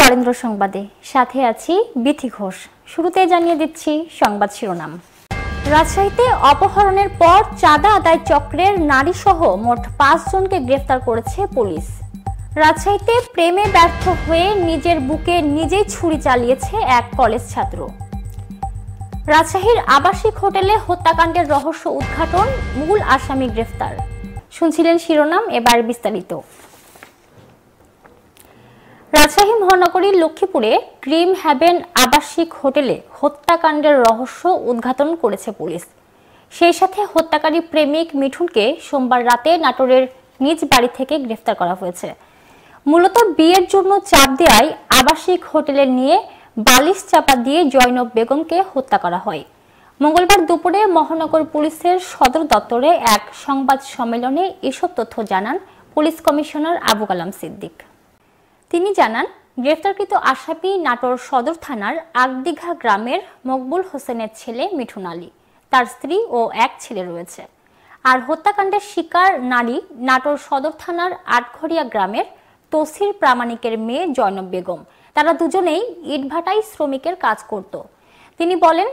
বরেন্দ্র সংবাদে সাথে আছি বিথি ঘোষ শুরুতে জানিয়ে দিচ্ছি সংবাদ শিরোনাম রাজশাহীতে অপহরণের পর চাঁদা আদায় চক্রের নারী সহ মোট পাঁচ জনকে গ্রেফতার করেছে পুলিশ রাজশাহীতে প্রেমে ব্যর্থ হয়ে নিজের বুকে নিজেই ছুরি চালিয়েছে এক কলেজ ছাত্র রাজশাহীর আবাসিক হোটেলে হত্যাকাণ্ডের রহস্য উদ্ঘাটন মূল আসামি গ্রেফতার শুনছিলেন শিরোনাম এবার বিস্তারিত রাজশাহী মহানগরীর লক্ষ্মীপুরে ক্রিম হ্যাভেন আবাসিক হোটেলে হত্যাকাণ্ডের রহস্য উদ্ঘাটন করেছে পুলিশ সেই সাথে হত্যাকারী প্রেমিক মিঠুনকে সোমবার রাতে নাটোরের নিজ বাড়ি থেকে গ্রেফতার করা হয়েছে মূলত বিয়ের জন্য চাপ দেওয়ায় আবাসিক হোটেলে নিয়ে বালিশ চাপা দিয়ে জয়নব বেগমকে হত্যা করা হয় মঙ্গলবার দুপুরে মহানগর পুলিশের সদর দপ্তরে এক সংবাদ সম্মেলনে এসব তথ্য জানান পুলিশ কমিশনার আবু কালাম সিদ্দিক তিনি জানান গ্রেফতারকৃত আসামি নাটোর সদর থানার আগদিঘা গ্রামের মকবুল হোসেনের ছেলে মিঠুন আলী তার স্ত্রী ও এক ছেলে রয়েছে আর হত্যাকাণ্ডের শিকার নারী নাটোর সদর থানার আটঘরিয়া গ্রামের তসির প্রামাণিকের মেয়ে জয়নব বেগম তারা দুজনেই ইটভাটাই শ্রমিকের কাজ করত তিনি বলেন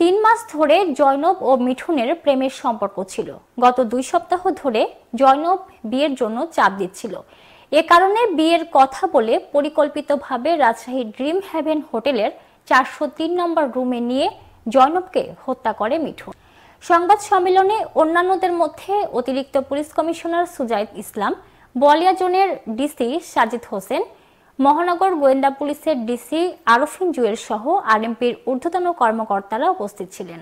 তিন মাস ধরে জয়নব ও মিঠুনের প্রেমের সম্পর্ক ছিল গত দুই সপ্তাহ ধরে জয়নব বিয়ের জন্য চাপ দিচ্ছিল এ কারণে বিয়ের কথা বলে পরিকল্পিতভাবে রাজশাহী ড্রিম হ্যাভেন হোটেলের চারশো তিন নম্বর রুমে নিয়ে জয়নবকে হত্যা করে মিঠুন সংবাদ সম্মেলনে অন্যান্যদের মধ্যে অতিরিক্ত পুলিশ কমিশনার সুজায়দ ইসলাম বলিয়া জোনের ডিসি সাজিদ হোসেন মহানগর গোয়েন্দা পুলিশের ডিসি আরফিন জুয়েল সহ আরএমপির ঊর্ধ্বতন কর্মকর্তারা উপস্থিত ছিলেন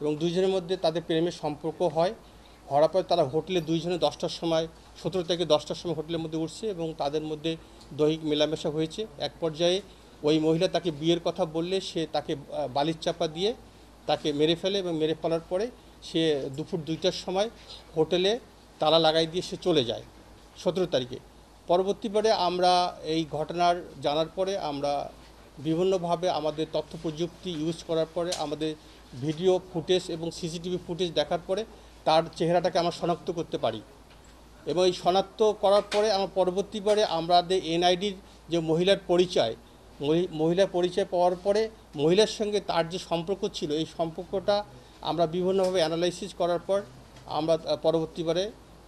এবং দুইজনের মধ্যে তাদের প্রেমের সম্পর্ক হয় ধরা পড়ে তারা হোটেলে দুইজনে দশটার সময় সতেরো থেকে দশটার সময় হোটেলের মধ্যে উঠছে এবং তাদের মধ্যে দৈহিক মেলামেশা হয়েছে এক পর্যায়ে ওই মহিলা তাকে বিয়ের কথা বললে সে তাকে বালির চাপা দিয়ে তাকে মেরে ফেলে এবং মেরে ফেলার পরে সে দুপুর দুইটার সময় হোটেলে তালা লাগাই দিয়ে সে চলে যায় সতেরো তারিখে পরবর্তীবারে আমরা এই ঘটনার জানার পরে আমরা বিভিন্নভাবে আমাদের তথ্য প্রযুক্তি ইউজ করার পরে আমাদের ভিডিও ফুটেজ এবং সিসিটিভি ফুটেজ দেখার পরে তার চেহারাটাকে আমরা শনাক্ত করতে পারি এবং এই শনাক্ত করার পরে আমার পরবর্তীবারে আমাদের এনআইডির যে মহিলার পরিচয় মহিলার পরিচয় পাওয়ার পরে মহিলার সঙ্গে তার যে সম্পর্ক ছিল এই সম্পর্কটা আমরা বিভিন্নভাবে অ্যানালাইসিস করার পর আমরা পরবর্তীবারে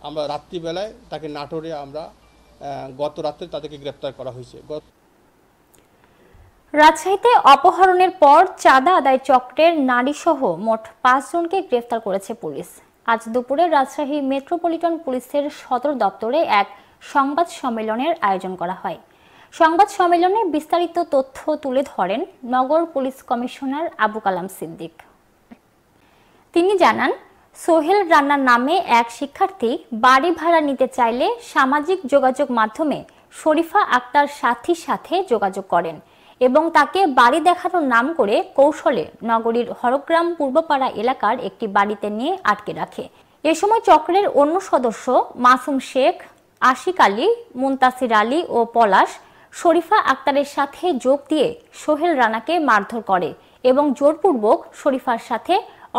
আমরা রাত্রিবেলায় তাকে নাটোরে আমরা গত রাত্রে তাদেরকে গ্রেপ্তার করা হয়েছে রাজশাহীতে অপহরণের পর চাঁদা আদায় চক্রের নারীসহ মোট পাঁচজনকে গ্রেফতার করেছে পুলিশ আজ দুপুরে রাজশাহী মেট্রোপলিটন পুলিশের সদর দপ্তরে এক সংবাদ সম্মেলনের আয়োজন করা হয় সংবাদ সম্মেলনে বিস্তারিত তথ্য তুলে ধরেন নগর পুলিশ কমিশনার আবু কালাম সিদ্দিক তিনি জানান সোহেল রান্নার নামে এক শিক্ষার্থী বাড়ি ভাড়া নিতে চাইলে সামাজিক যোগাযোগ মাধ্যমে শরীফা আক্তার সাথীর সাথে যোগাযোগ করেন এবং তাকে বাড়ি দেখানোর নাম করে কৌশলে নগরীর হরগ্রাম পূর্বপাড়া এলাকার একটি বাড়িতে নিয়ে আটকে রাখে এ সময় চক্রের অন্য সদস্য মাসুম শেখ আশিক আলী মুন্তাসির আলী ও পলাশ শরীফা আক্তারের সাথে যোগ দিয়ে সোহেল রানাকে মারধর করে এবং জোরপূর্বক শরীফার সাথে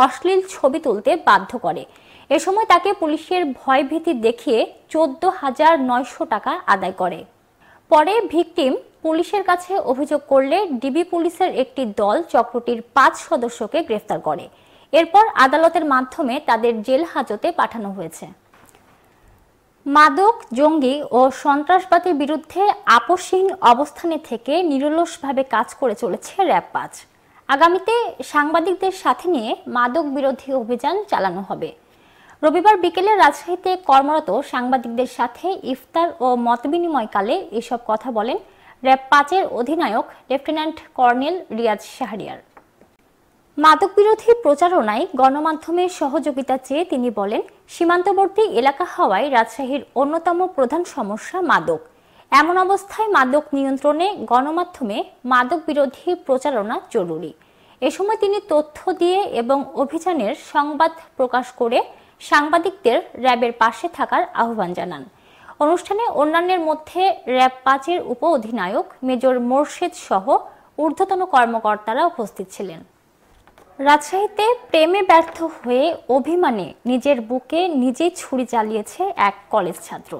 অশ্লীল ছবি তুলতে বাধ্য করে এ সময় তাকে পুলিশের ভয়ভীতি দেখিয়ে চোদ্দ হাজার নয়শো টাকা আদায় করে পরে ভিকটিম পুলিশের কাছে অভিযোগ করলে ডিবি পুলিশের একটি দল চক্রটির পাঁচ সদস্যকে গ্রেফতার করে এরপর আদালতের মাধ্যমে তাদের জেল হাজতে পাঠানো হয়েছে মাদক জঙ্গি ও সন্ত্রাসবাদের বিরুদ্ধে আপসহীন অবস্থানে থেকে নিরলসভাবে কাজ করে চলেছে র্যাব পাঁচ আগামীতে সাংবাদিকদের সাথে নিয়ে মাদক বিরোধী অভিযান চালানো হবে রবিবার বিকেলে রাজশাহীতে কর্মরত সাংবাদিকদের সাথে ইফতার ও মতবিনিময়কালে এসব কথা বলেন র্যাব পাঁচের অধিনায়ক লেফটেন্যান্ট কর্নেল রিয়াজ শাহরিয়ার মাদক বিরোধী প্রচারণায় গণমাধ্যমের সহযোগিতা চেয়ে তিনি বলেন সীমান্তবর্তী এলাকা হওয়ায় রাজশাহীর অন্যতম প্রধান সমস্যা মাদক এমন অবস্থায় মাদক নিয়ন্ত্রণে গণমাধ্যমে মাদক বিরোধী প্রচারণা জরুরি এ সময় তিনি তথ্য দিয়ে এবং অভিযানের সংবাদ প্রকাশ করে সাংবাদিকদের র্যাবের পাশে থাকার আহ্বান জানান অনুষ্ঠানে অন্যান্যের মধ্যে র্যাব পাঁচের উপ অধিনায়ক মেজর মোর্শেদ সহ ঊর্ধ্বতন কর্মকর্তারা উপস্থিত ছিলেন রাজশাহীতে প্রেমে ব্যর্থ হয়ে অভিমানে নিজের বুকে নিজে ছুরি চালিয়েছে এক কলেজ ছাত্র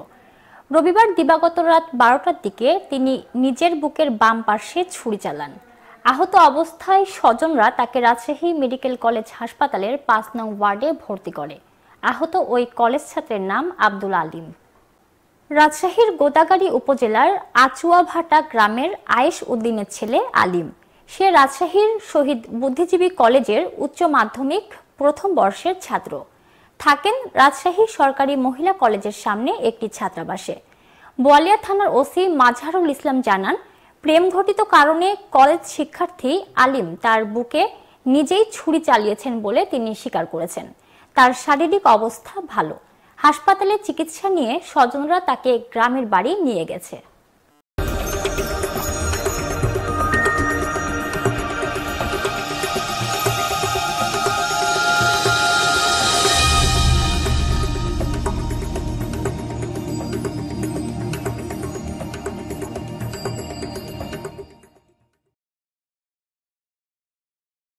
রবিবার দিবাগত রাত বারোটার দিকে তিনি নিজের বুকের বাম পার্শ্বে ছুরি চালান আহত অবস্থায় স্বজনরা তাকে রাজশাহী মেডিকেল কলেজ হাসপাতালের পাঁচ নং ওয়ার্ডে ভর্তি করে আহত ওই কলেজ ছাত্রের নাম আব্দুল আলিম রাজশাহীর গোদাগাড়ি উপজেলার আচুয়াভাটা গ্রামের আয়েশ উদ্দিনের ছেলে আলিম সে রাজশাহীর শহীদ বুদ্ধিজীবী কলেজের উচ্চ মাধ্যমিক প্রথম বর্ষের ছাত্র থাকেন রাজশাহী সরকারি মহিলা কলেজের সামনে একটি ছাত্রাবাসে বোয়ালিয়া থানার ওসি মাঝহারুল ইসলাম জানান প্রেম ঘটিত কারণে কলেজ শিক্ষার্থী আলিম তার বুকে নিজেই ছুরি চালিয়েছেন বলে তিনি স্বীকার করেছেন তার শারীরিক অবস্থা ভালো হাসপাতালে চিকিৎসা নিয়ে স্বজনরা তাকে গ্রামের বাড়ি নিয়ে গেছে